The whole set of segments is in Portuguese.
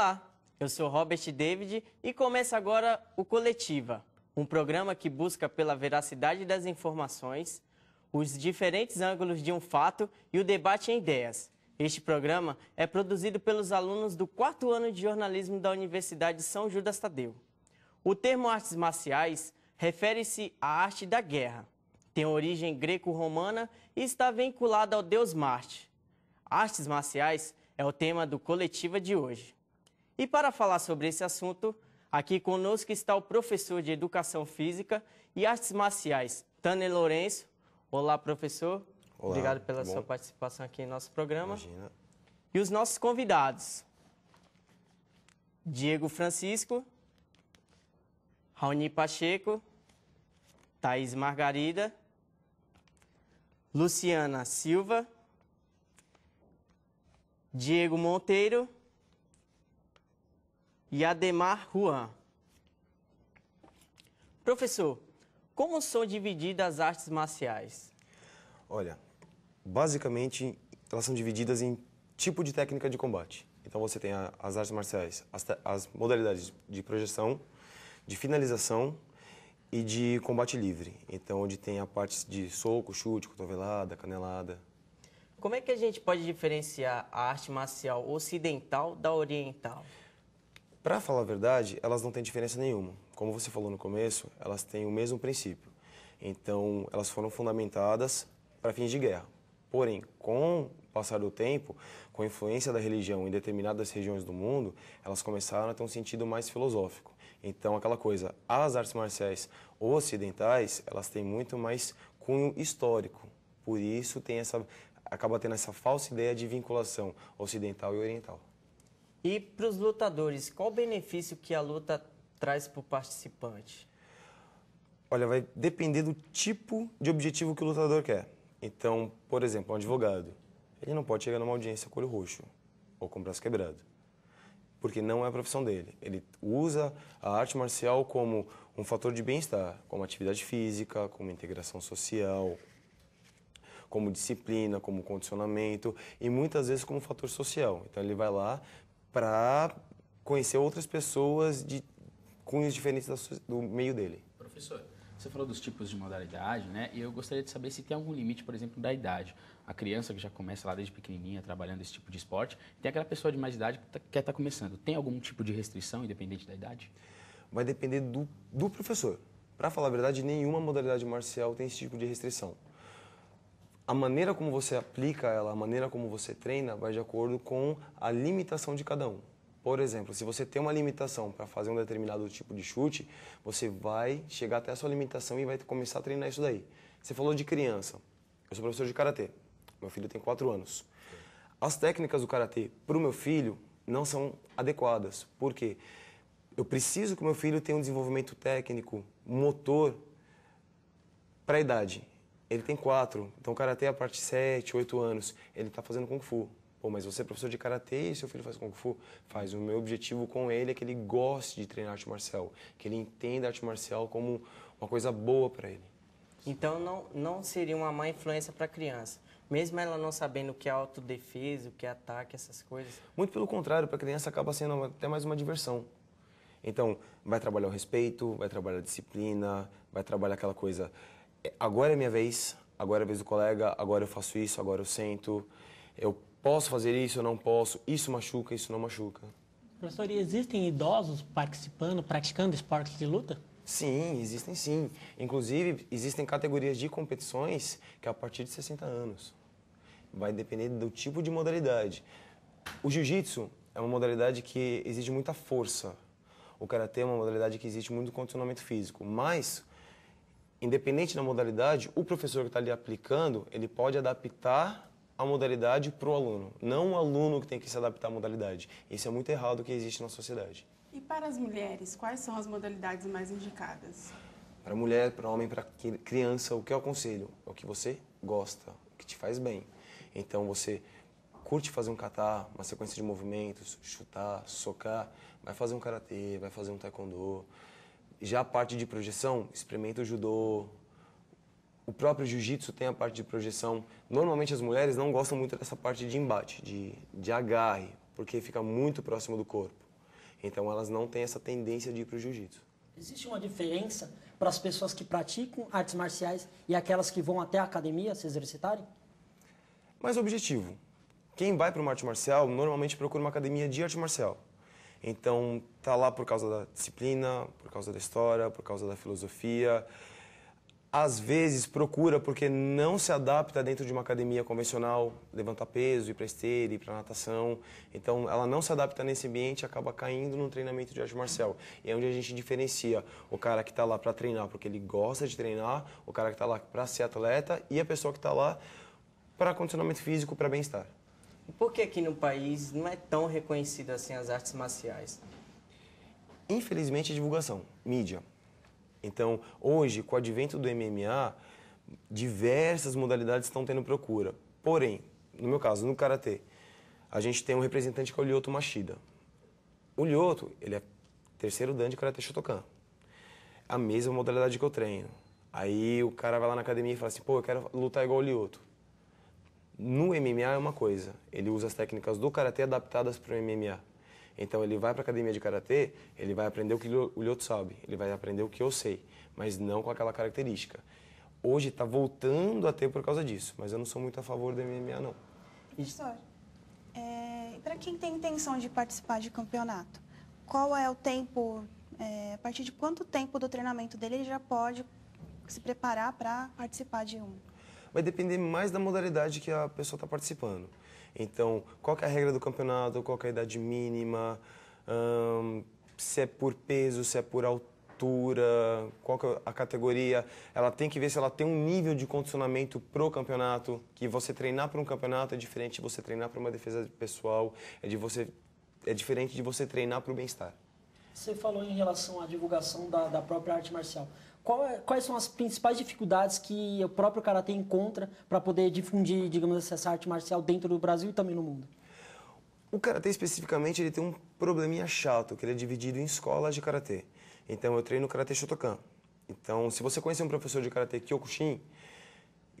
Olá, eu sou Robert David e começa agora o Coletiva, um programa que busca pela veracidade das informações, os diferentes ângulos de um fato e o debate em ideias. Este programa é produzido pelos alunos do quarto ano de jornalismo da Universidade São Judas Tadeu. O termo artes marciais refere-se à arte da guerra. Tem origem greco-romana e está vinculada ao deus Marte. Artes marciais é o tema do Coletiva de hoje. E para falar sobre esse assunto, aqui conosco está o professor de Educação Física e Artes Marciais, Tanner Lourenço. Olá, professor. Olá, Obrigado pela bom. sua participação aqui em nosso programa. Imagina. E os nossos convidados, Diego Francisco, Raoni Pacheco, Thaís Margarida, Luciana Silva, Diego Monteiro e Ademar Juan. Professor, como são divididas as artes marciais? Olha, basicamente elas são divididas em tipo de técnica de combate. Então você tem a, as artes marciais, as, as, modalidades de projeção, de finalização e de combate livre. Então onde tem a parte de soco, chute, cotovelada, canelada. Como é que a gente pode diferenciar a arte marcial ocidental da oriental? Para falar a verdade, elas não têm diferença nenhuma. Como você falou no começo, elas têm o mesmo princípio. Então, elas foram fundamentadas para fins de guerra. Porém, com o passar do tempo, com a influência da religião em determinadas regiões do mundo, elas começaram a ter um sentido mais filosófico. Então, aquela coisa, as artes marciais ocidentais, elas têm muito mais cunho histórico. Por isso, tem essa, acaba tendo essa falsa ideia de vinculação ocidental e oriental. E para os lutadores, qual o benefício que a luta traz para o participante? Olha, vai depender do tipo de objetivo que o lutador quer. Então, por exemplo, um advogado, ele não pode chegar numa audiência com olho roxo ou com o braço quebrado, porque não é a profissão dele. Ele usa a arte marcial como um fator de bem-estar, como atividade física, como integração social, como disciplina, como condicionamento e muitas vezes como fator social. Então ele vai lá para conhecer outras pessoas de cunhos diferentes do meio dele. Professor, você falou dos tipos de modalidade, né? E eu gostaria de saber se tem algum limite, por exemplo, da idade. A criança que já começa lá desde pequenininha trabalhando esse tipo de esporte, tem aquela pessoa de mais idade que tá, quer estar tá começando. Tem algum tipo de restrição independente da idade? Vai depender do, do professor. Para falar a verdade, nenhuma modalidade marcial tem esse tipo de restrição a maneira como você aplica ela, a maneira como você treina, vai de acordo com a limitação de cada um. Por exemplo, se você tem uma limitação para fazer um determinado tipo de chute, você vai chegar até a sua limitação e vai começar a treinar isso daí. Você falou de criança. Eu sou professor de karatê. Meu filho tem 4 anos. As técnicas do karatê para o meu filho não são adequadas. Por quê? Eu preciso que o meu filho tenha um desenvolvimento técnico, motor, para a idade ele tem quatro. Então, karatê é a parte de sete, oito anos. Ele está fazendo kung fu. Pô, mas você é professor de karatê e seu filho faz kung fu? Faz. O meu objetivo com ele é que ele goste de treinar arte marcial, que ele entenda arte marcial como uma coisa boa para ele. Então não, não seria uma má influência para a criança, mesmo ela não sabendo o que é autodefesa, o que é ataque, essas coisas? Muito pelo contrário, para a criança acaba sendo até mais uma diversão. Então, vai trabalhar o respeito, vai trabalhar a disciplina, vai trabalhar aquela coisa agora é minha vez, agora é a vez do colega, agora eu faço isso, agora eu sento, eu posso fazer isso, eu não posso, isso machuca, isso não machuca. Professor, e existem idosos participando, praticando esportes de luta? Sim, existem sim. Inclusive, existem categorias de competições que é a partir de 60 anos. Vai depender do tipo de modalidade. O jiu-jitsu é uma modalidade que exige muita força. O karatê é uma modalidade que exige muito condicionamento físico. Mas independente da modalidade, o professor que está ali aplicando, ele pode adaptar a modalidade para o aluno, não o aluno que tem que se adaptar à modalidade. Isso é muito errado que existe na sociedade. E para as mulheres, quais são as modalidades mais indicadas? Para mulher, para homem, para criança, o que eu aconselho? É o que você gosta, o que te faz bem. Então você curte fazer um catar, uma sequência de movimentos, chutar, socar, vai fazer um karatê, vai fazer um taekwondo, já a parte de projeção, experimenta o judô. O próprio jiu-jitsu tem a parte de projeção. Normalmente as mulheres não gostam muito dessa parte de embate, de, de agarre, porque fica muito próximo do corpo. Então elas não têm essa tendência de ir para o jiu-jitsu. Existe uma diferença para as pessoas que praticam artes marciais e aquelas que vão até a academia se exercitarem? Mais objetivo. Quem vai para uma arte marcial normalmente procura uma academia de arte marcial. Então está lá por causa da disciplina, por causa da história, por causa da filosofia. Às vezes procura porque não se adapta dentro de uma academia convencional, levantar peso, ir para esteira, ir para natação. Então ela não se adapta nesse ambiente e acaba caindo num treinamento de arte marcial. E é onde a gente diferencia o cara que está lá para treinar porque ele gosta de treinar, o cara que está lá para ser atleta e a pessoa que está lá para condicionamento físico, para bem-estar por que aqui no país não é tão reconhecida assim as artes marciais? Infelizmente, é divulgação, mídia. Então, hoje, com o advento do MMA, diversas modalidades estão tendo procura. Porém, no meu caso, no Karatê, a gente tem um representante que é o Lyoto Machida. O Lyoto, ele é terceiro dan de Karatê Shotokan. A mesma modalidade que eu treino. Aí o cara vai lá na academia e fala assim, pô, eu quero lutar igual o Lyoto no MMA é uma coisa. Ele usa as técnicas do karatê adaptadas para o MMA. Então ele vai para a academia de karatê, ele vai aprender o que o Lyoto sabe, ele vai aprender o que eu sei, mas não com aquela característica. Hoje está voltando a ter por causa disso, mas eu não sou muito a favor do MMA não. Professor, é, para quem tem intenção de participar de campeonato, qual é o tempo, é, a partir de quanto tempo do treinamento dele ele já pode se preparar para participar de um? vai depender mais da modalidade que a pessoa está participando. Então, qual é a regra do campeonato, qual é a idade mínima, hum, se é por peso, se é por altura, qual é a categoria. Ela tem que ver se ela tem um nível de condicionamento pro campeonato, que você treinar para um campeonato é diferente de você treinar para uma defesa pessoal, é, de você, é diferente de você treinar para o bem-estar. Você falou em relação à divulgação da, da própria arte marcial. É, quais são as principais dificuldades que o próprio Karatê encontra para poder difundir, digamos assim, essa arte marcial dentro do Brasil e também no mundo? O Karatê, especificamente, ele tem um probleminha chato, que ele é dividido em escolas de Karatê. Então, eu treino Karatê Shotokan. Então, se você conhecer um professor de Karatê Kyokushin,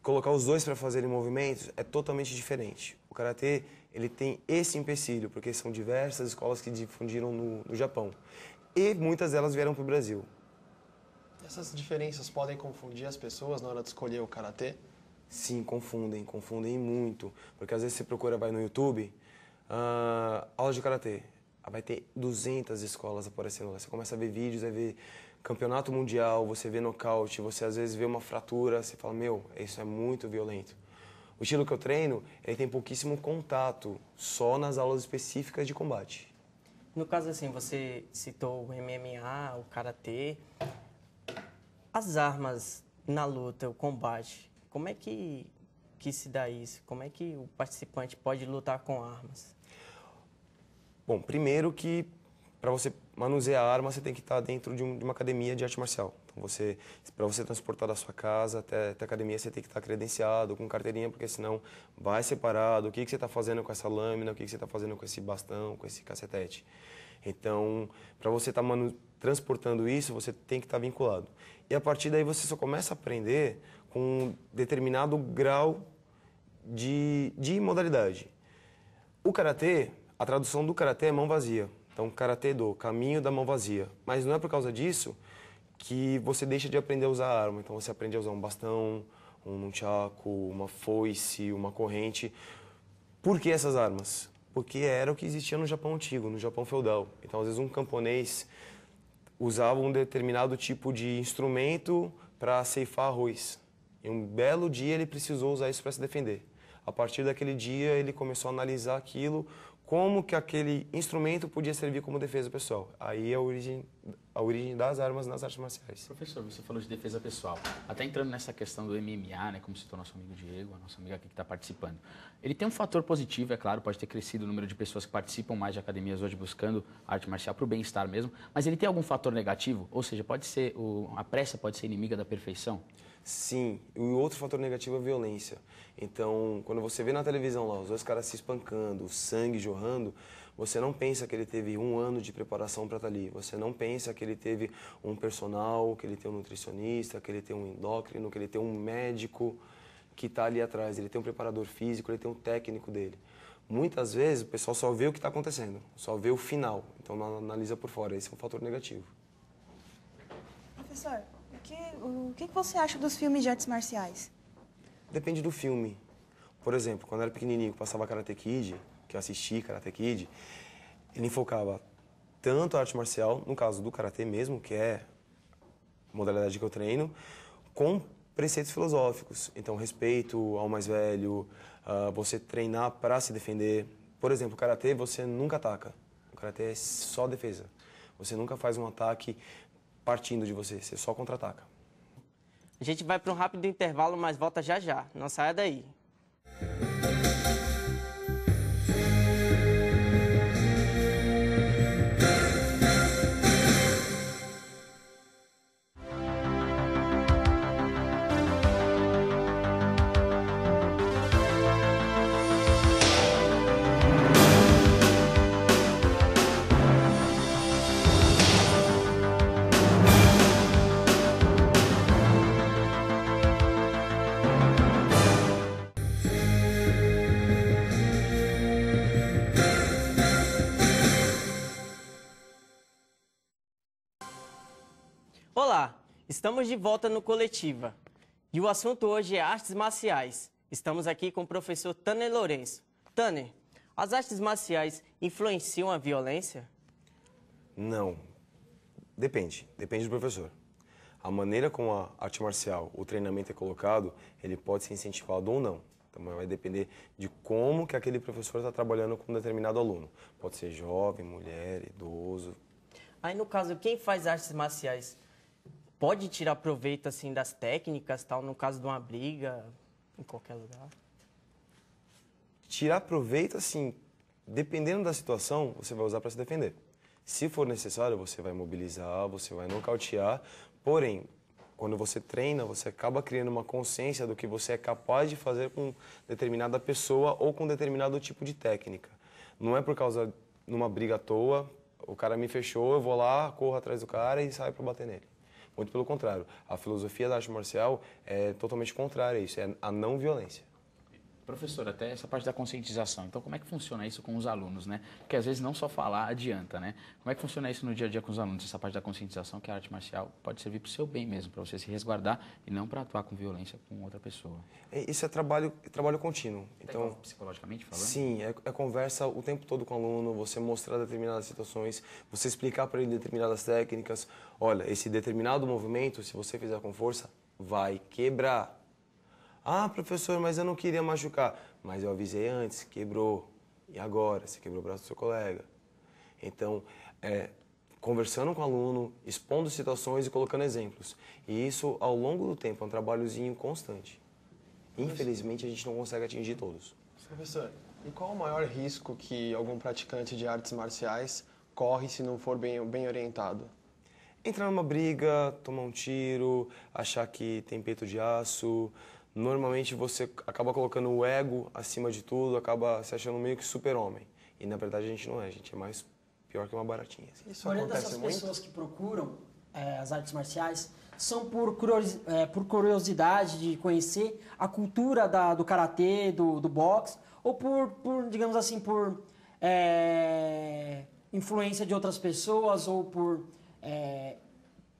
colocar os dois para fazerem movimentos é totalmente diferente. O Karatê, ele tem esse empecilho, porque são diversas escolas que difundiram no, no Japão. E muitas delas vieram para o Brasil. Essas diferenças podem confundir as pessoas na hora de escolher o karatê? Sim, confundem, confundem muito. Porque às vezes você procura, vai no YouTube, uh, aula de karatê. Ah, vai ter 200 escolas aparecendo lá. Você começa a ver vídeos, a ver campeonato mundial, você vê nocaute, você às vezes vê uma fratura, você fala, meu, isso é muito violento. O estilo que eu treino, ele tem pouquíssimo contato, só nas aulas específicas de combate. No caso assim, você citou o MMA, o karatê, as armas na luta, o combate, como é que, que se dá isso? Como é que o participante pode lutar com armas? Bom, primeiro que para você manusear a arma, você tem que estar tá dentro de, um, de uma academia de arte marcial. Então, você, para você transportar da sua casa até, até, a academia, você tem que estar tá credenciado, com carteirinha, porque senão vai separado. O que, que você está fazendo com essa lâmina, o que, que você está fazendo com esse bastão, com esse cacetete. Então, para você estar tá transportando isso, você tem que estar tá vinculado. E a partir daí você só começa a aprender com um determinado grau de, de modalidade. O karatê, a tradução do karatê é mão vazia. Então, karatê é do caminho da mão vazia. Mas não é por causa disso que você deixa de aprender a usar arma. Então, você aprende a usar um bastão, um nunchaku, uma foice, uma corrente. Por que essas armas? Porque era o que existia no Japão antigo, no Japão feudal. Então, às vezes, um camponês usavam um determinado tipo de instrumento para ceifar arroz. E um belo dia ele precisou usar isso para se defender. A partir daquele dia ele começou a analisar aquilo, como que aquele instrumento podia servir como defesa pessoal. Aí é a origem, a origem das armas nas artes marciais. Professor, você falou de defesa pessoal. Até entrando nessa questão do MMA, né, como citou nosso amigo Diego, a nossa amiga aqui que está participando. Ele tem um fator positivo, é claro, pode ter crescido o número de pessoas que participam mais de academias hoje buscando arte marcial para o bem-estar mesmo, mas ele tem algum fator negativo? Ou seja, pode ser o, a pressa pode ser inimiga da perfeição? Sim, e o outro fator negativo é a violência. Então, quando você vê na televisão lá os dois caras se espancando, o sangue jorrando, você não pensa que ele teve um ano de preparação para estar tá ali. Você não pensa que ele teve um personal, que ele tem um nutricionista, que ele tem um endócrino, que ele tem um médico que está ali atrás. Ele tem um preparador físico, ele tem um técnico dele. Muitas vezes o pessoal só vê o que está acontecendo, só vê o final. Então não analisa por fora. Esse é um fator negativo. Professor, que, o que, você acha dos filmes de artes marciais? Depende do filme. Por exemplo, quando eu era pequenininho, passava Karate Kid, que eu assisti Karate Kid, ele enfocava tanto a arte marcial, no caso do Karatê mesmo, que é a modalidade que eu treino, com preceitos filosóficos. Então, respeito ao mais velho, uh, você treinar para se defender. Por exemplo, Karatê, você nunca ataca. O Karatê é só defesa. Você nunca faz um ataque partindo de você, você só contra-ataca. A gente vai para um rápido intervalo, mas volta já já. Não saia daí. Estamos de volta no Coletiva e o assunto hoje é artes marciais. Estamos aqui com o professor Tanner Lourenço. Tanner, as artes marciais influenciam a violência? Não. Depende. Depende do professor. A maneira como a arte marcial, o treinamento é colocado, ele pode ser incentivado ou não. Então vai depender de como que aquele professor está trabalhando com um determinado aluno. Pode ser jovem, mulher, idoso. Aí no caso, quem faz artes marciais pode tirar proveito assim das técnicas, tal, no caso de uma briga, em qualquer lugar? Tirar proveito assim, dependendo da situação, você vai usar para se defender. Se for necessário, você vai mobilizar, você vai nocautear, porém, quando você treina, você acaba criando uma consciência do que você é capaz de fazer com determinada pessoa ou com determinado tipo de técnica. Não é por causa de uma briga à toa, o cara me fechou, eu vou lá, corro atrás do cara e saio para bater nele. Muito pelo contrário. A filosofia da arte marcial é totalmente contrária a isso, é a não violência. Professor, até essa parte da conscientização. Então, como é que funciona isso com os alunos, né? Porque às vezes não só falar adianta, né? Como é que funciona isso no dia a dia com os alunos, essa parte da conscientização que a arte marcial pode servir para o seu bem mesmo, para você se resguardar e não para atuar com violência com outra pessoa? É, isso é trabalho, trabalho contínuo. Então, então psicologicamente falando? Sim, é, é, conversa o tempo todo com o aluno, você mostrar determinadas situações, você explicar para ele determinadas técnicas. Olha, esse determinado movimento, se você fizer com força, vai quebrar ah, professor, mas eu não queria machucar. Mas eu avisei antes, quebrou. E agora? Você quebrou o braço do seu colega. Então, é, conversando com o aluno, expondo situações e colocando exemplos. E isso, ao longo do tempo, é um trabalhozinho constante. Infelizmente, a gente não consegue atingir todos. Professor, e qual o maior risco que algum praticante de artes marciais corre se não for bem, bem orientado? Entrar numa briga, tomar um tiro, achar que tem peito de aço, normalmente você acaba colocando o ego acima de tudo, acaba se achando meio que super-homem. E na verdade a gente não é, a gente é mais pior que uma baratinha. Assim. Isso a maioria dessas muito? pessoas que procuram é, as artes marciais são eh, por, curiosidade de conhecer a cultura da, do karatê, do, do boxe, ou por, por, digamos assim, por é, influência de outras pessoas ou por é,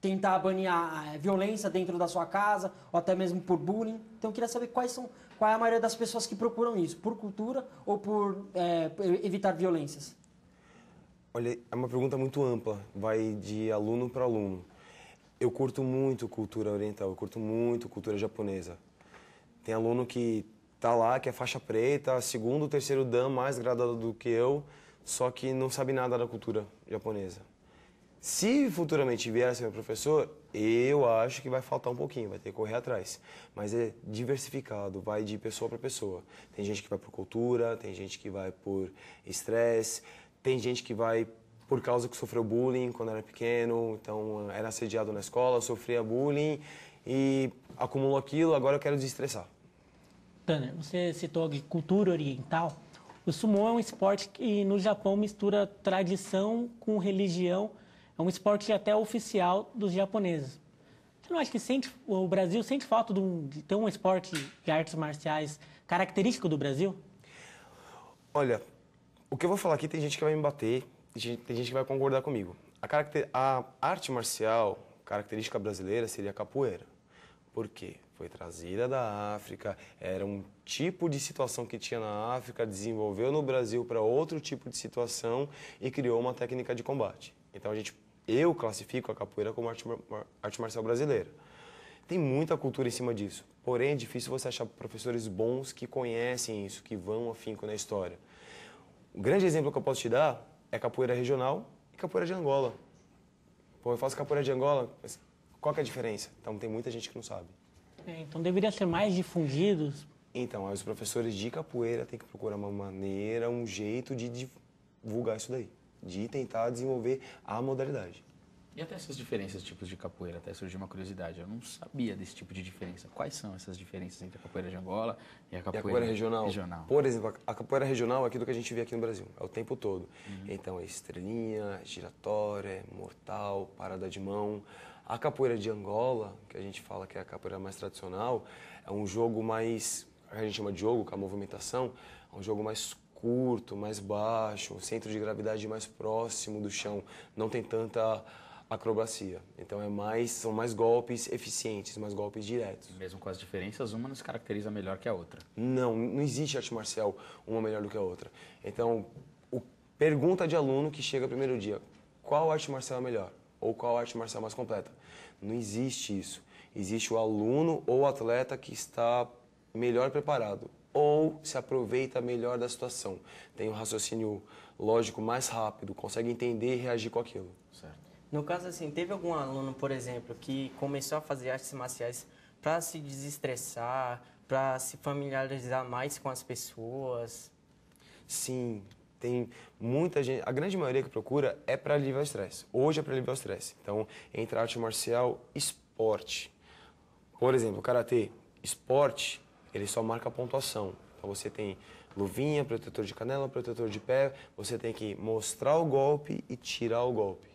tentar banir a violência dentro da sua casa, ou até mesmo por bullying. Então eu queria saber quais são, qual é a maioria das pessoas que procuram isso, por cultura ou por é, evitar violências? Olha, é uma pergunta muito ampla, vai de aluno para aluno. Eu curto muito cultura oriental, eu curto muito cultura japonesa. Tem aluno que tá lá, que é faixa preta, segundo, terceiro dan, mais graduado do que eu, só que não sabe nada da cultura japonesa. Se futuramente vier a ser meu professor, eu acho que vai faltar um pouquinho, vai ter que correr atrás. Mas é diversificado, vai de pessoa para pessoa. Tem gente que vai por cultura, tem gente que vai por estresse, tem gente que vai por causa que sofreu bullying quando era pequeno, então era assediado na escola, sofria bullying e acumulou aquilo, agora eu quero desestressar. Tanner, você citou de cultura oriental. O sumo é um esporte que no Japão mistura tradição com religião é um esporte é até oficial dos japoneses. Você não acha que sente, o Brasil sente falta de, um, de ter um esporte de artes marciais característico do Brasil? Olha, o que eu vou falar aqui tem gente que vai me bater, tem gente que vai concordar comigo. A, caracter... a arte marcial característica brasileira seria a capoeira. Por quê? Foi trazida da África, era um tipo de situação que tinha na África, desenvolveu no Brasil para outro tipo de situação e criou uma técnica de combate. Então a gente eu classifico a capoeira como arte, arte marcial brasileira. Tem muita cultura em cima disso, porém é difícil você achar professores bons que conhecem isso, que vão afinco na história. Um grande exemplo que eu posso te dar é capoeira regional e capoeira de Angola. Pô, eu faço capoeira de Angola, mas qual é a diferença? Então tem muita gente que não sabe. É, então deveria ser mais difundidos. Então, os professores de capoeira têm que procurar uma maneira, um jeito de divulgar isso daí de tentar desenvolver a modalidade. E até essas diferenças, tipos de capoeira, até surgiu uma curiosidade. Eu não sabia desse tipo de diferença. Quais são essas diferenças entre a capoeira de Angola e a capoeira, e a capoeira regional. regional? Por exemplo, a capoeira regional é aquilo que a gente vê aqui no Brasil, é o tempo todo. Uhum. Então, é estrelinha, giratória, mortal, parada de mão. A capoeira de Angola, que a gente fala que é a capoeira mais tradicional, é um jogo mais, a gente chama de jogo, com a movimentação, é um jogo mais curto, mais baixo, um centro de gravidade mais próximo do chão, não tem tanta acrobacia. Então é mais, são mais golpes eficientes, mais golpes diretos. Mesmo com as diferenças, uma nos caracteriza melhor que a outra. Não, não existe arte marcial uma melhor do que a outra. Então, o, pergunta de aluno que chega primeiro dia, qual arte marcial é melhor? Ou qual arte marcial mais completa? Não existe isso. Existe o aluno ou o atleta que está melhor preparado ou se aproveita melhor da situação. Tem um raciocínio lógico mais rápido, consegue entender e reagir com aquilo. Certo. No caso assim, teve algum aluno, por exemplo, que começou a fazer artes marciais para se desestressar, para se familiarizar mais com as pessoas? Sim, tem muita gente, a grande maioria que procura é para aliviar o estresse. Hoje é para aliviar o estresse. Então, entre arte marcial, esporte. Por exemplo, karatê, esporte ele só marca a pontuação. Então você tem luvinha, protetor de canela, protetor de pé, você tem que mostrar o golpe e tirar o golpe.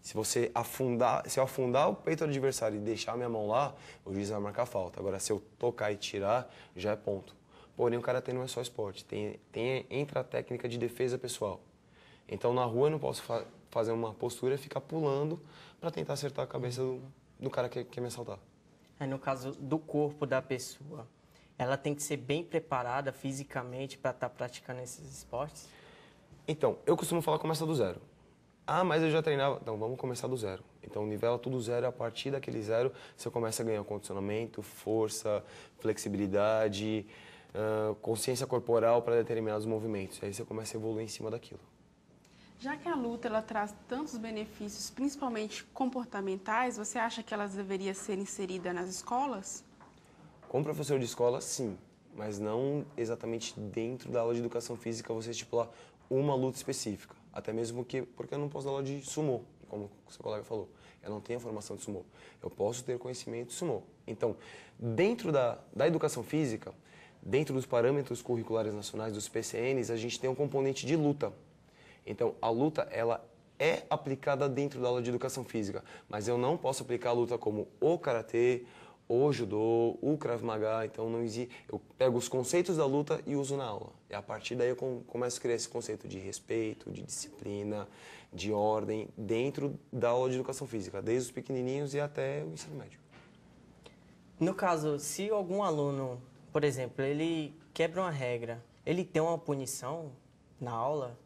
Se você afundar, se eu afundar o peito do adversário e deixar a minha mão lá, o juiz vai marcar falta. Agora, se eu tocar e tirar, já é ponto. Porém, o karatê não é só esporte, tem, tem entra a técnica de defesa pessoal. Então, na rua eu não posso fa fazer uma postura e ficar pulando para tentar acertar a cabeça do, do cara que quer me assaltar. É no caso do corpo da pessoa ela tem que ser bem preparada fisicamente para estar tá praticando esses esportes? Então, eu costumo falar começa do zero. Ah, mas eu já treinava. Então, vamos começar do zero. Então, nivela tudo zero. A partir daquele zero, você começa a ganhar condicionamento, força, flexibilidade, consciência corporal para determinados movimentos. Aí você começa a evoluir em cima daquilo. Já que a luta ela traz tantos benefícios, principalmente comportamentais, você acha que elas deveriam ser inseridas nas escolas? Como professor de escola, sim, mas não exatamente dentro da aula de educação física você estipular uma luta específica. Até mesmo que, porque eu não posso dar aula de sumô, como o seu colega falou. Eu não tenho a formação de sumô. Eu posso ter conhecimento de sumô. Então, dentro da, da educação física, dentro dos parâmetros curriculares nacionais dos PCNs, a gente tem um componente de luta. Então, a luta, ela é aplicada dentro da aula de educação física, mas eu não posso aplicar a luta como o karatê, o judô, o Krav Maga, então não existe. Eu pego os conceitos da luta e uso na aula. E a partir daí eu começo a criar esse conceito de respeito, de disciplina, de ordem dentro da aula de educação física, desde os pequenininhos e até o ensino médio. No caso, se algum aluno, por exemplo, ele quebra uma regra, ele tem uma punição na aula?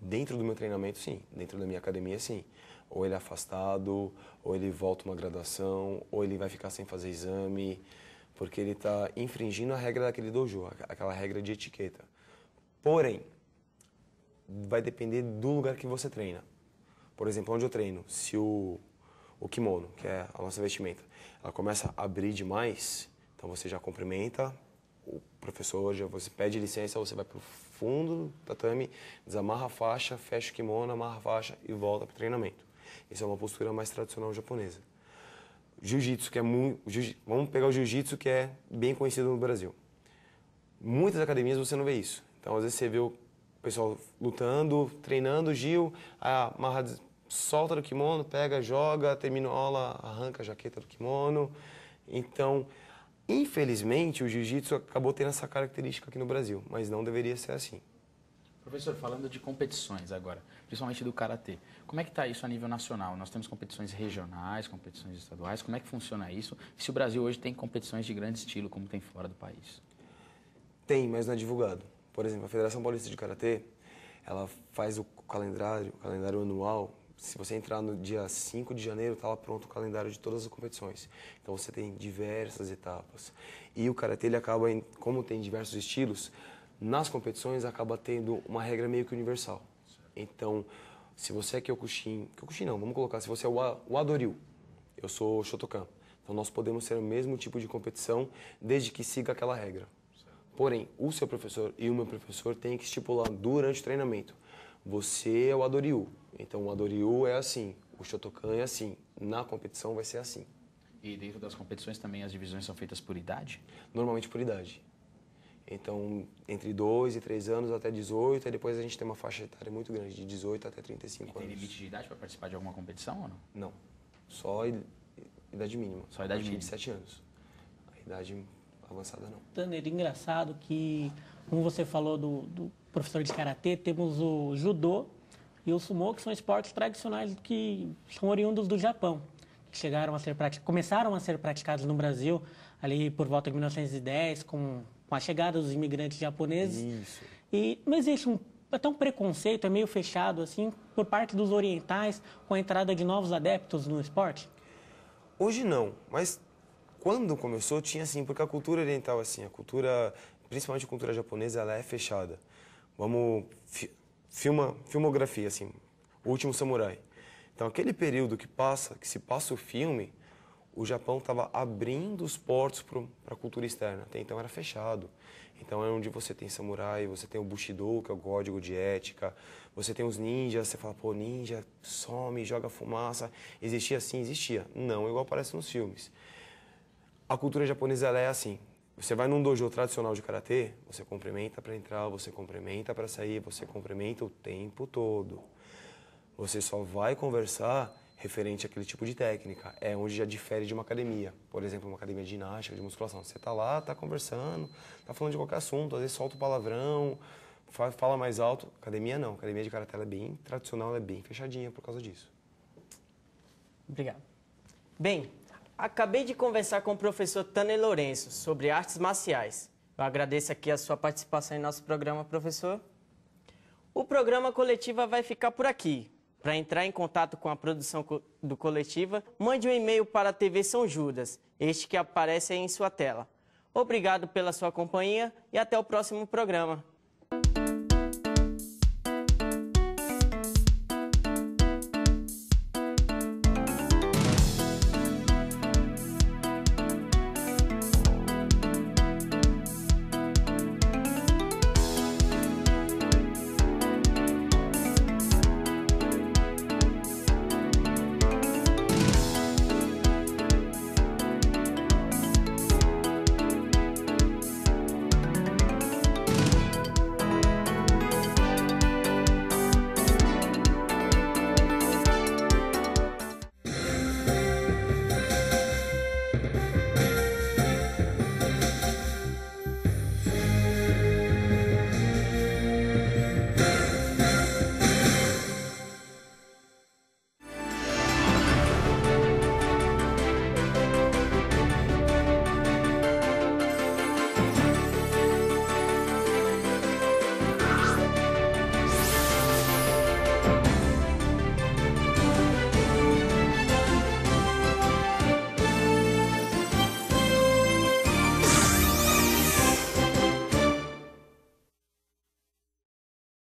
Dentro do meu treinamento, sim. Dentro da minha academia, sim ou ele é afastado, ou ele volta uma graduação, ou ele vai ficar sem fazer exame, porque ele está infringindo a regra daquele dojo, aquela regra de etiqueta. Porém, vai depender do lugar que você treina. Por exemplo, onde eu treino, se o, o kimono, que é a nossa vestimenta, ela começa a abrir demais, então você já cumprimenta o professor, já você pede licença, você vai para o fundo do tatame, desamarra a faixa, fecha o kimono, amarra a faixa e volta para o treinamento. Isso é uma postura mais tradicional japonesa. Jiu-jitsu, que é muito. Jiu vamos pegar o jiu-jitsu, que é bem conhecido no Brasil. Muitas academias você não vê isso. Então, às vezes, você vê o pessoal lutando, treinando, Gil, amarra, solta do kimono, pega, joga, termina a aula, arranca a jaqueta do kimono. Então, infelizmente, o jiu-jitsu acabou tendo essa característica aqui no Brasil, mas não deveria ser assim. Professor, falando de competições agora, principalmente do Karatê, como é que está isso a nível nacional? Nós temos competições regionais, competições estaduais, como é que funciona isso? Se o Brasil hoje tem competições de grande estilo, como tem fora do país? Tem, mas não é divulgado. Por exemplo, a Federação Paulista de Karatê, ela faz o calendário, o calendário anual. Se você entrar no dia 5 de janeiro, está lá pronto o calendário de todas as competições. Então você tem diversas etapas. E o Karatê, ele acaba, em, como tem diversos estilos, nas competições acaba tendo uma regra meio que universal. Então, se você é Kyokushin, Kyokushin não, vamos colocar, se você é o Adoril, eu sou Shotokan. Então nós podemos ser o mesmo tipo de competição desde que siga aquela regra. Porém, o seu professor e o meu professor têm que estipular durante o treinamento. Você é o Adoriu, Então o Adoriu é assim, o Shotokan é assim. Na competição vai ser assim. E dentro das competições também as divisões são feitas por idade? Normalmente por idade. Então, entre 2 e 3 anos até 18, e depois a gente tem uma faixa etária muito grande, de 18 até 35 e anos. Tem limite de idade para participar de alguma competição ou não? Não. Só idade mínima. Só idade mínima? de 7 anos. A idade avançada não. Tanner, engraçado que, como você falou do, do professor de karatê, temos o judô e o sumô, que são esportes tradicionais que são oriundos do Japão, que chegaram a ser começaram a ser praticados no Brasil ali por volta de 1910 com com a chegada dos imigrantes japoneses. Isso. E mas existe um até um preconceito, é meio fechado assim, por parte dos orientais com a entrada de novos adeptos no esporte? Hoje não, mas quando começou tinha assim, porque a cultura oriental assim, a cultura, principalmente a cultura japonesa, ela é fechada. Vamos fi, filma, filmografia assim, O Último Samurai. Então aquele período que passa, que se passa o filme, o Japão estava abrindo os portos para a cultura externa. Até então era fechado. Então é onde você tem samurai, você tem o bushido, que é o código de ética, você tem os ninjas, você fala, pô, ninja, some, joga fumaça. Existia assim, existia. Não, igual aparece nos filmes. A cultura japonesa é assim. Você vai num dojo tradicional de karatê, você cumprimenta para entrar, você cumprimenta para sair, você cumprimenta o tempo todo. Você só vai conversar referente àquele tipo de técnica. É onde já difere de uma academia. Por exemplo, uma academia de ginástica, de musculação. Você está lá, está conversando, está falando de qualquer assunto, às vezes solta o palavrão, fala mais alto. Academia não. Academia de karatê é bem tradicional, é bem fechadinha por causa disso. Obrigado. Bem, acabei de conversar com o professor Tanner Lourenço sobre artes marciais. Eu agradeço aqui a sua participação em nosso programa, professor. O programa Coletiva vai ficar por aqui. Para entrar em contato com a produção do Coletiva, mande um e-mail para a TV São Judas, este que aparece aí em sua tela. Obrigado pela sua companhia e até o próximo programa.